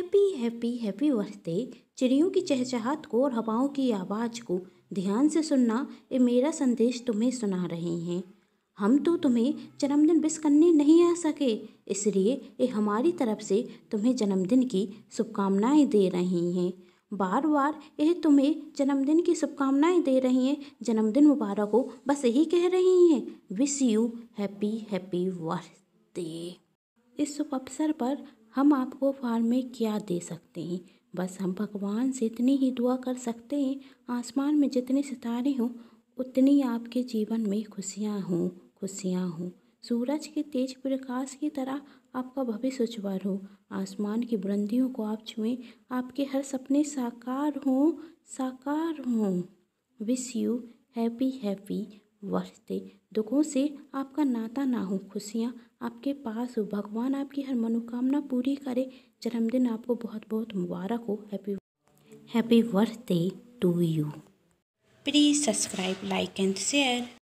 happy happy happy birthday चिड़ियों की चहचहाट को और हवाओं की आवाज़ को ध्यान से सुनना ये मेरा संदेश तुम्हें सुना रहे हैं हम तो तुम्हें जन्मदिन बिस करने नहीं आ सके इसलिए ये हमारी तरफ से तुम्हें जन्मदिन की शुभकामनाएं दे रही हैं बार बार यह तुम्हें जन्मदिन की शुभकामनाएं दे रही हैं जन्मदिन मुबारक हो बस यही कह रही हैं wish you happy happy birthday इस शुभ अवसर पर हम आपको फार्म में क्या दे सकते हैं बस हम भगवान से इतनी ही दुआ कर सकते हैं आसमान में जितने सितारे हों उतनी आपके जीवन में खुशियाँ हों खुशियाँ हों सूरज के तेज प्रकाश की तरह आपका भविष्य उज्जवल हो आसमान की बुलंदियों को आप छुएं आपके हर सपने साकार हों साकार हों विश यू हैप्पी हैप्पी वास्ते दुखों से आपका नाता ना हो खुशियाँ आपके पास हो भगवान आपकी हर मनोकामना पूरी करे जन्मदिन आपको बहुत बहुत मुबारक हो happy happy birthday to you please subscribe like and share